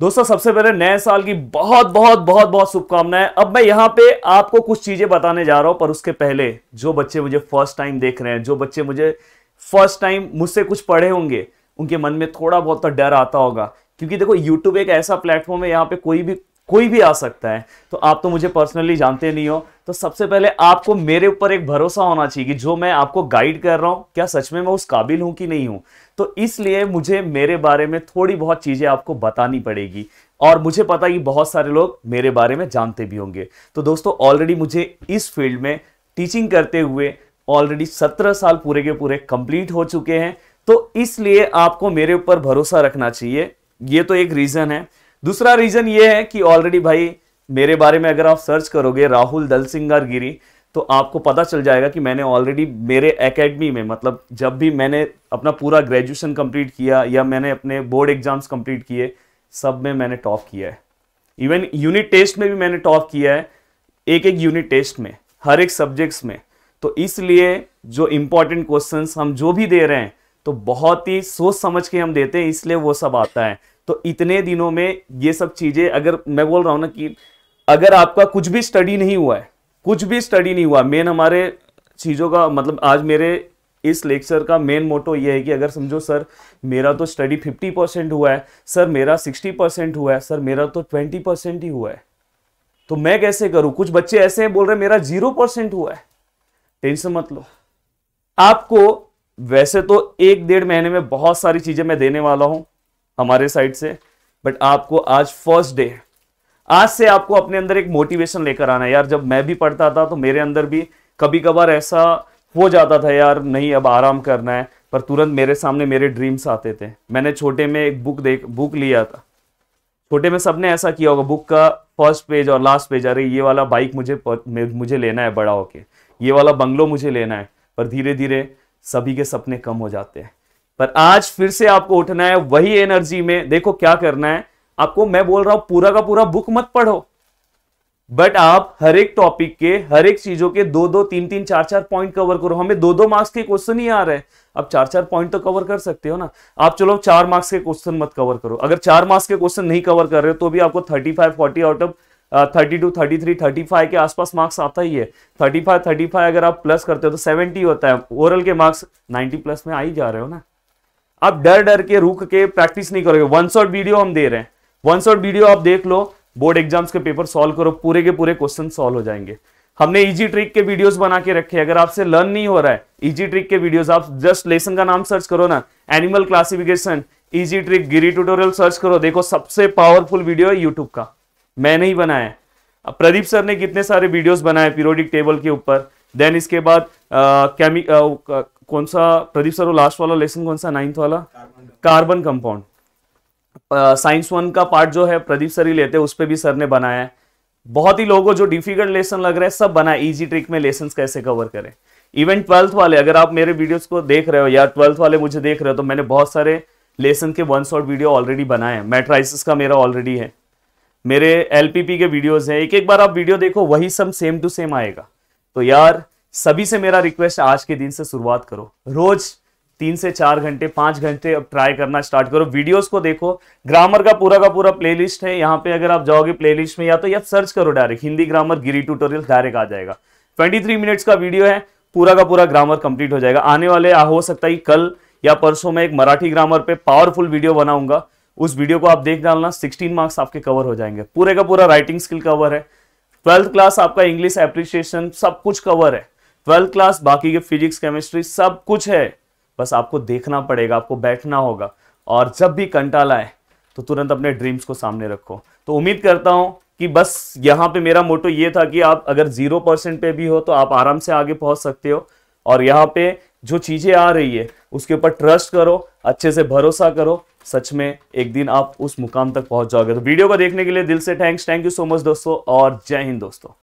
दोस्तों सबसे पहले नए साल की बहुत बहुत बहुत बहुत शुभकामनाएं अब मैं यहाँ पे आपको कुछ चीजें बताने जा रहा हूं पर उसके पहले जो बच्चे मुझे फर्स्ट टाइम देख रहे हैं जो बच्चे मुझे फर्स्ट टाइम मुझसे कुछ पढ़े होंगे उनके मन में थोड़ा बहुत तो डर आता होगा क्योंकि देखो यूट्यूब एक ऐसा प्लेटफॉर्म है यहाँ पे कोई भी कोई भी आ सकता है तो आप तो मुझे पर्सनली जानते नहीं हो तो सबसे पहले आपको मेरे ऊपर एक भरोसा होना चाहिए कि जो मैं आपको गाइड कर रहा हूं क्या सच में मैं उस काबिल हूं कि नहीं हूं तो इसलिए मुझे मेरे बारे में थोड़ी बहुत चीज़ें आपको बतानी पड़ेगी और मुझे पता है कि बहुत सारे लोग मेरे बारे में जानते भी होंगे तो दोस्तों ऑलरेडी मुझे इस फील्ड में टीचिंग करते हुए ऑलरेडी सत्रह साल पूरे के पूरे कंप्लीट हो चुके हैं तो इसलिए आपको मेरे ऊपर भरोसा रखना चाहिए ये तो एक रीज़न है दूसरा रीजन ये है कि ऑलरेडी भाई मेरे बारे में अगर आप सर्च करोगे राहुल सिंगार गिरी तो आपको पता चल जाएगा कि मैंने ऑलरेडी मेरे एकेडमी में मतलब जब भी मैंने अपना पूरा ग्रेजुएशन कंप्लीट किया या मैंने अपने बोर्ड एग्जाम्स कंप्लीट किए सब में मैंने टॉप किया है इवन यूनिट टेस्ट में भी मैंने टॉप किया है एक एक यूनिट टेस्ट में हर एक सब्जेक्ट्स में तो इसलिए जो इम्पोर्टेंट क्वेश्चंस हम जो भी दे रहे हैं तो बहुत ही सोच समझ के हम देते हैं इसलिए वो सब आता है तो इतने दिनों में ये सब चीज़ें अगर मैं बोल रहा हूं ना कि अगर आपका कुछ भी स्टडी नहीं हुआ है कुछ भी स्टडी नहीं हुआ मेन हमारे चीज़ों का मतलब आज मेरे इस लेक्चर का मेन मोटो ये है कि अगर समझो सर मेरा तो स्टडी 50 परसेंट हुआ है सर मेरा 60 परसेंट हुआ है सर मेरा तो 20 परसेंट ही हुआ है तो मैं कैसे करूं कुछ बच्चे ऐसे हैं बोल रहे मेरा जीरो परसेंट हुआ है टेंशन मत लो आपको वैसे तो एक डेढ़ महीने में बहुत सारी चीजें मैं देने वाला हूं हमारे साइड से बट आपको आज फर्स्ट डे आज से आपको अपने अंदर एक मोटिवेशन लेकर आना है यार जब मैं भी पढ़ता था तो मेरे अंदर भी कभी कभार ऐसा हो जाता था यार नहीं अब आराम करना है पर तुरंत मेरे सामने मेरे ड्रीम्स आते थे मैंने छोटे में एक बुक देख बुक लिया था छोटे में सबने ऐसा किया होगा बुक का फर्स्ट पेज और लास्ट पेज अरे ये वाला बाइक मुझे मुझे लेना है बड़ा होके ये वाला बंगलो मुझे लेना है पर धीरे धीरे सभी के सपने कम हो जाते हैं पर आज फिर से आपको उठना है वही एनर्जी में देखो क्या करना है आपको मैं बोल रहा हूं पूरा का पूरा बुक मत पढ़ो बट आप हर एक टॉपिक के हर एक चीजों के दो दो तीन तीन चार चार पॉइंट कवर करो हमें दो दो मार्क्स के क्वेश्चन ही आ रहे हैं आप चार चार पॉइंट तो कवर कर सकते हो ना आप चलो चार मार्क्स के क्वेश्चन मत कवर करो अगर चार मार्क्स के क्वेश्चन नहीं कवर कर रहे हो तो भी आपको thirty five forty out of thirty two thirty three thirty five के आसपास मार्क्स आता ही है थर्टी फाइव थर्टी फाइव अगर आप प्लस करते हो तो सेवेंटी होता है ओवरऑल के मार्क्स नाइन्टी प्लस में आ ही जा रहे हो ना आप डर डर के रुक के प्रैक्टिस नहीं करोगे वन शॉर्ट वीडियो हम दे रहे हैं वन शॉर्ट वीडियो आप देख लो बोर्ड एग्जाम्स के पेपर सॉल्व करो पूरे के पूरे क्वेश्चन सॉल्व हो जाएंगे हमने इजी ट्रिक के वीडियोस बना के रखे अगर आपसे लर्न नहीं हो रहा है इजी ट्रिक के वीडियोस आप जस्ट लेसन का नाम सर्च करो ना animal classification easy trick Giri tutorial search करो देखो सबसे पावरफुल वीडियो है यूट्यूब का मैंने ही बनाया प्रदीप सर ने कितने सारे वीडियोज बनाए पीरियोडिक टेबल के ऊपर देन इसके बाद केमिक कौन सा प्रदीप सर वो लास्ट वाला लेसन कौन सा नाइन्थ वाला कार्बन कंपाउंड साइंस वन का पार्ट जो है प्रदीप सर ही लेते हैं उस पर भी सर ने बनाया है बहुत ही लोगों जो डिफिकल्ट लेसन लग रहा है सब बनाए इजी ट्रिक में लेसन कैसे कवर करें इवन ट्वेल्थ वाले अगर आप मेरे वीडियोस को देख रहे हो या ट्वेल्थ वाले मुझे देख रहे हो तो मैंने बहुत सारे लेसन के वन शॉट वीडियो ऑलरेडी बनाए हैं मेट्राइसिस का मेरा ऑलरेडी है मेरे एलपीपी के वीडियोज हैं एक एक बार आप वीडियो देखो वही सब सेम टू सेम आएगा तो यार सभी से मेरा रिक्वेस्ट आज के दिन से शुरुआत करो रोज तीन से चार घंटे पांच घंटे अब ट्राई करना स्टार्ट करो वीडियोस को देखो ग्रामर का पूरा का पूरा प्लेलिस्ट है यहाँ पे अगर आप जाओगे प्लेलिस्ट में या तो या सर्च करो direct Hindi grammar Giri tutorial direct आ जाएगा 23 मिनट्स का वीडियो है पूरा का पूरा ग्रामर कंप्लीट हो जाएगा आने वाले हो सकता है कल या परसों में एक मराठी ग्रामर पे पावरफुल वीडियो बनाऊंगा उस वीडियो को आप देख डालना सिक्सटीन मार्क्स आपके कवर हो जाएंगे पूरे का पूरा राइटिंग स्किल कवर है ट्वेल्थ क्लास आपका इंग्लिश एप्रिसिएशन सब कुछ कवर है ट्वेल्थ क्लास बाकी के फिजिक्स केमिस्ट्री सब कुछ है बस आपको देखना पड़ेगा आपको बैठना होगा और जब भी कंटाला लाए तो तुरंत अपने ड्रीम्स को सामने रखो तो उम्मीद करता हूं कि बस यहाँ पे मेरा मोटो ये था कि आप अगर जीरो परसेंट पे भी हो तो आप आराम से आगे पहुंच सकते हो और यहाँ पे जो चीजें आ रही है उसके ऊपर ट्रस्ट करो अच्छे से भरोसा करो सच में एक दिन आप उस मुकाम तक पहुंच जाओगे तो वीडियो को देखने के लिए दिल से thanks thank you so much दोस्तों और जय हिंद दोस्तों